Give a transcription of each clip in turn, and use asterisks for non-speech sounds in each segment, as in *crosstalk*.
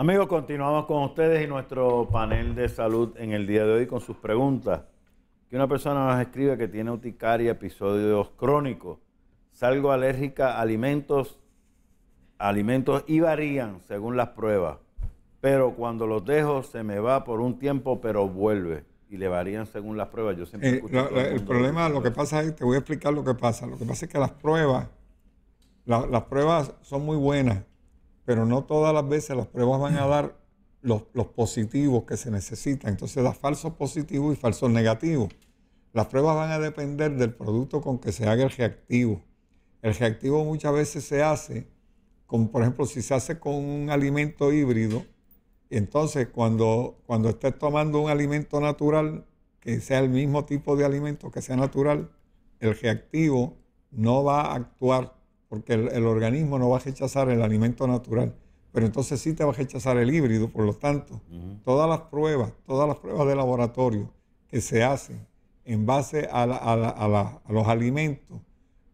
Amigos, continuamos con ustedes y nuestro panel de salud en el día de hoy con sus preguntas. Que una persona nos escribe que tiene uticaria episodios crónicos. Salgo alérgica a alimentos, alimentos y varían según las pruebas. Pero cuando los dejo se me va por un tiempo, pero vuelve. Y le varían según las pruebas. Yo siempre eh, el problema, lo que pasa es, te voy a explicar lo que pasa. Lo que pasa es que las pruebas, las pruebas son muy buenas pero no todas las veces las pruebas van a dar los, positivos que se necesitan. Entonces da falsos positivos y falsos negativos. Las pruebas van a depender del producto con que se haga el reactivo. El reactivo muchas veces se hace, como por ejemplo, si se hace con un alimento híbrido, entonces cuando, cuando estés tomando un alimento natural, que sea el mismo tipo de alimento que sea natural, el reactivo no va a actuar porque el, organismo no va a rechazar el alimento natural, pero entonces sí te va a rechazar el híbrido. Por lo tanto, todas las pruebas, todas las pruebas de laboratorio que se hacen en base a, los alimentos,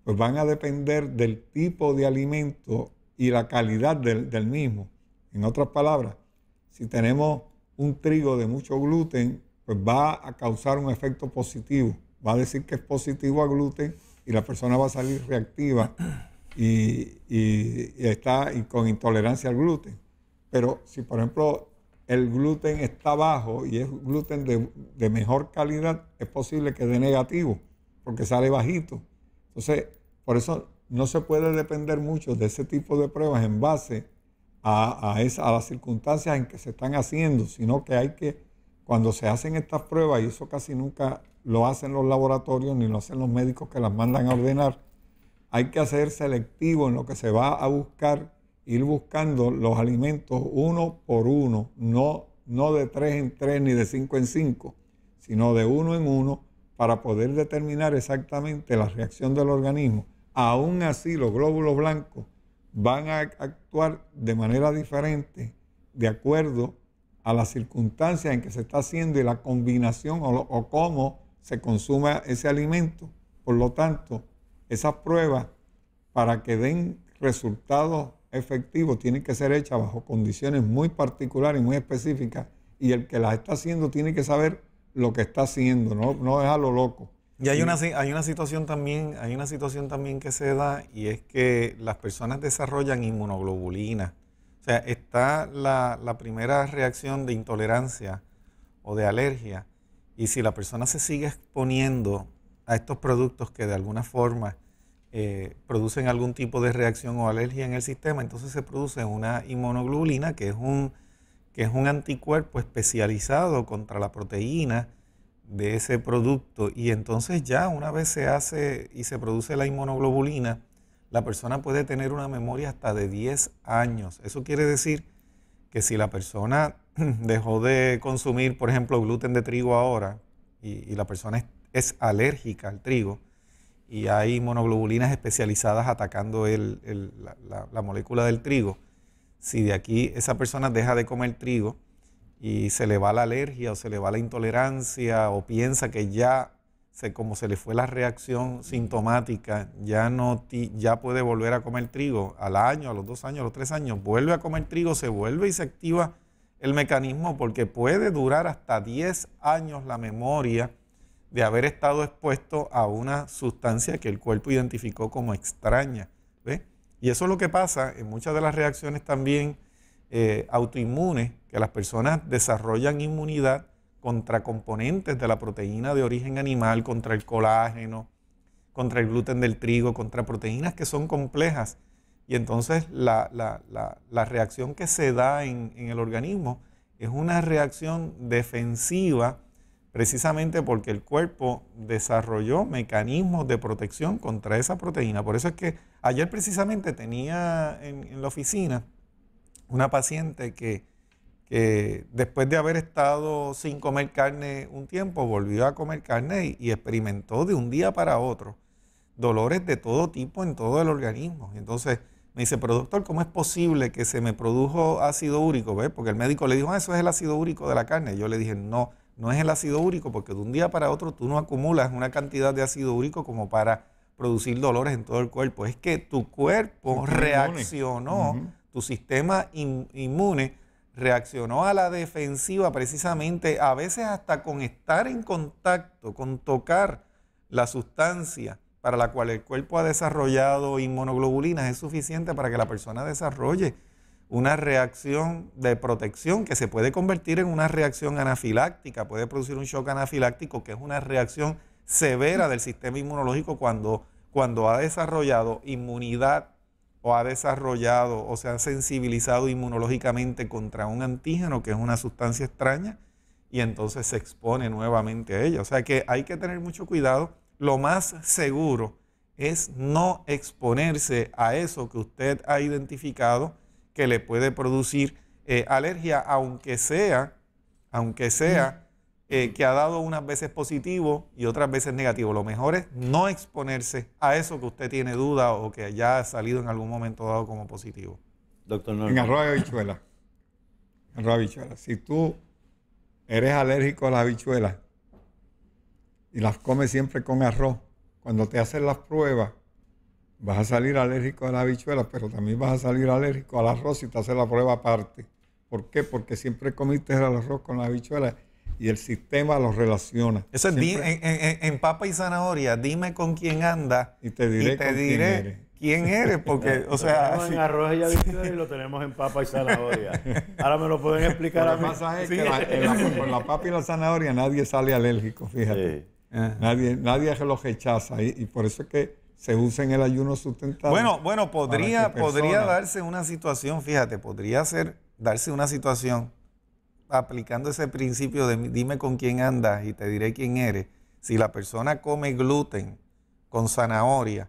pues van a depender del tipo de alimento y la calidad del mismo. En otras palabras, si tenemos un trigo de mucho gluten, pues va a causar un efecto positivo. Va a decir que es positivo a gluten y la persona va a salir reactiva y, está con intolerancia al gluten. Pero si, por ejemplo, el gluten está bajo y es gluten de, mejor calidad, es posible que dé negativo, porque sale bajito. Entonces, por eso no se puede depender mucho de ese tipo de pruebas en base a, a las circunstancias en que se están haciendo, sino que hay que, cuando se hacen estas pruebas, y eso casi nunca lo hacen los laboratorios ni lo hacen los médicos que las mandan a ordenar, hay que hacer selectivo en lo que se va a buscar, ir buscando los alimentos uno por uno, no, no de tres en tres ni de cinco en cinco, sino de uno en uno para poder determinar exactamente la reacción del organismo. Aún así, los glóbulos blancos van a actuar de manera diferente de acuerdo a las circunstancias en que se está haciendo y la combinación o, cómo se consume ese alimento. Por lo tanto, esas pruebas para que den resultados efectivos tienen que ser hechas bajo condiciones muy particulares y muy específicas y el que las está haciendo tiene que saber lo que está haciendo, no, no dejarlo loco. Y hay una, hay una situación también, hay una situación también que se da y es que las personas desarrollan inmunoglobulina. O sea, está la, la primera reacción de intolerancia o de alergia. Y si la persona se sigue exponiendo a estos productos que de alguna forma eh, producen algún tipo de reacción o alergia en el sistema, entonces se produce una inmunoglobulina que es un, que es un anticuerpo especializado contra la proteína de ese producto y entonces ya una vez se hace y se produce la inmunoglobulina, la persona puede tener una memoria hasta de 10 años. Eso quiere decir que si la persona *clears throat* dejó de consumir, por ejemplo, gluten de trigo ahora y, y la persona es alérgica al trigo y hay monoglobulinas especializadas atacando la, molécula del trigo. Si de aquí esa persona deja de comer trigo y se le va la alergia o se le va la intolerancia o piensa que ya se, como se le fue la reacción sintomática, ya, no ya puede volver a comer trigo al año, a los dos años, a los tres años, vuelve a comer trigo, se vuelve y se activa el mecanismo porque puede durar hasta 10 años la memoria de haber estado expuesto a una sustancia que el cuerpo identificó como extraña. Y eso es lo que pasa en muchas de las reacciones también eh, autoinmunes, que las personas desarrollan inmunidad contra componentes de la proteína de origen animal, contra el colágeno, contra el gluten del trigo, contra proteínas que son complejas. Y entonces la, reacción que se da en, en el organismo es una reacción defensiva precisamente porque el cuerpo desarrolló mecanismos de protección contra esa proteína. Por eso es que ayer precisamente tenía en, la oficina una paciente que, después de haber estado sin comer carne un tiempo, volvió a comer carne y, experimentó de un día para otro dolores de todo tipo en todo el organismo. Entonces, me dice, pero doctor, ¿cómo es posible que se me produjo ácido úrico? Porque el médico le dijo, ah, eso es el ácido úrico de la carne. Yo le dije, no, no es el ácido úrico, porque de un día para otro tú no acumulas una cantidad de ácido úrico como para producir dolores en todo el cuerpo. Es que tu cuerpo reaccionó, tu sistema inmune reaccionó a la defensiva precisamente, a veces hasta con estar en contacto, con tocar la sustancia para la cual el cuerpo ha desarrollado inmunoglobulinas, es suficiente para que la persona desarrolle una reacción de protección que se puede convertir en una reacción anafiláctica, puede producir un shock anafiláctico que es una reacción severa del sistema inmunológico cuando, cuando ha desarrollado inmunidad o ha desarrollado o se ha sensibilizado inmunológicamente contra un antígeno que es una sustancia extraña y entonces se expone nuevamente a ella. O sea que hay que tener mucho cuidado. Lo más seguro es no exponerse a eso que usted ha identificado que le puede producir eh, alergia, aunque sea, aunque sea eh, que ha dado unas veces positivo y otras veces negativo. Lo mejor es no exponerse a eso que usted tiene duda o que ya ha salido en algún momento dado como positivo. Doctor Norman. En arroz de habichuela. Arroz de Si tú eres alérgico a las habichuelas y las comes siempre con arroz, cuando te hacen las pruebas, vas a salir alérgico a la habichuela, pero también vas a salir alérgico al arroz si te haces la prueba aparte. ¿Por qué? Porque siempre comiste el arroz con la habichuela y el sistema los relaciona. Eso es, en, papa y zanahoria, dime con quién anda y te diré, quién, eres. porque, *laughs* o sea... en arroz y *laughs* habichuela y lo tenemos en papa y zanahoria. Ahora me lo pueden explicar a mí. Es que la, con la papa y la zanahoria nadie sale alérgico, fíjate. Eh, nadie, nadie lo rechaza y, y por eso es que se usa en el ayuno sustentable. Bueno, bueno, podría, podría darse una situación, fíjate, podría ser, darse una situación aplicando ese principio de dime con quién andas y te diré quién eres. Si la persona come gluten con zanahoria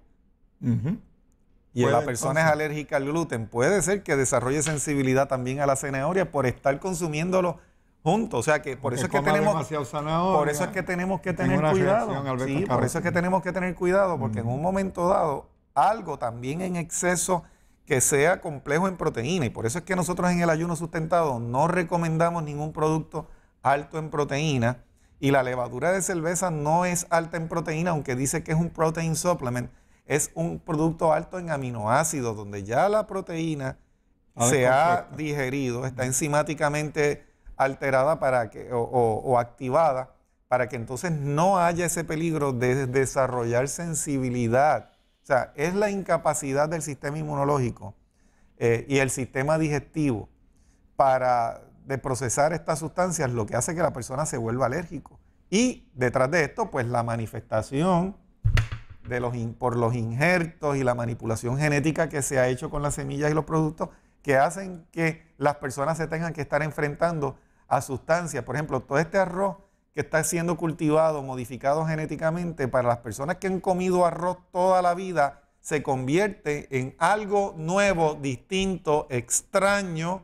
y la persona es alérgica al gluten, puede ser que desarrolle sensibilidad también a la zanahoria por estar consumiéndolo juntos. O sea que por eso es que tenemos por eso es que tenemos que tener cuidado. sí, por eso es que tenemos que tener cuidado porque en un momento dado algo también en exceso que sea complejo en proteína y por eso es que nosotros en el ayuno sustentado no recomendamos ningún producto alto en proteína y la levadura de cerveza no es alta en proteína aunque dice que es un protein supplement, es un producto alto en aminoácidos donde ya la proteína se ha digerido, está enzimáticamente alterada para que, o, activada para que entonces no haya ese peligro de desarrollar sensibilidad. O sea, es la incapacidad del sistema inmunológico eh, y el sistema digestivo para de procesar estas sustancias lo que hace que la persona se vuelva alérgico. Y detrás de esto, pues la manifestación de los por los injertos y la manipulación genética que se ha hecho con las semillas y los productos que hacen que las personas se tengan que estar enfrentando a sustancias. Por ejemplo, todo este arroz que está siendo cultivado, modificado genéticamente, para las personas que han comido arroz toda la vida, se convierte en algo nuevo, distinto, extraño,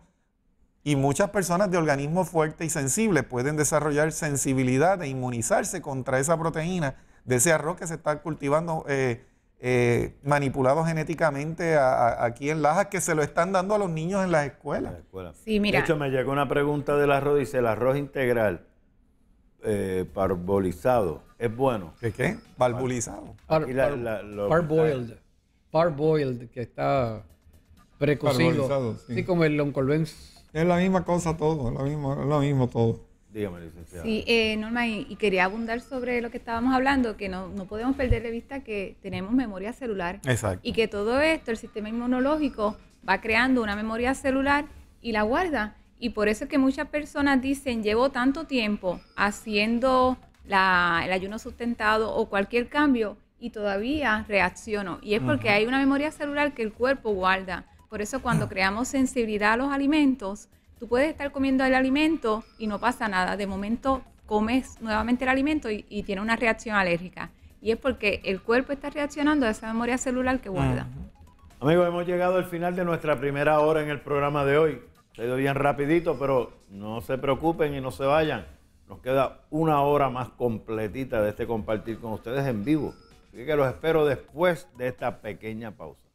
y muchas personas de organismos fuertes y sensibles pueden desarrollar sensibilidad e inmunizarse contra esa proteína de ese arroz que se está cultivando eh, eh, genéticamente a, aquí en Lajas que se lo están dando a los niños en las escuelas. De hecho, me llegó una pregunta del arroz, dice, el arroz integral eh, parbolizado es bueno. ¿Qué qué? Parbolizado. parboiled. Parboiled, que está precocido. sí. como el long Es la misma cosa todo, lo mismo, es lo mismo todo. Dígame, licenciada. Sí, eh, Norma, y, quería abundar sobre lo que estábamos hablando, que no, podemos perder de vista que tenemos memoria celular. Exacto. Y que todo esto, el sistema inmunológico, va creando una memoria celular y la guarda. Y por eso es que muchas personas dicen, llevo tanto tiempo haciendo el ayuno sustentado o cualquier cambio y todavía reacciono. Y es porque hay una memoria celular que el cuerpo guarda. Por eso cuando creamos sensibilidad a los alimentos, Tú puedes estar comiendo el alimento y no pasa nada. De momento comes nuevamente el alimento y, tiene una reacción alérgica. Y es porque el cuerpo está reaccionando a esa memoria celular que guarda. Amigos, hemos llegado al final de nuestra primera hora en el programa de hoy. Se ha ido bien rapidito, pero no se preocupen y no se vayan. Nos queda una hora más completita de este compartir con ustedes en vivo. Así que los espero después de esta pequeña pausa.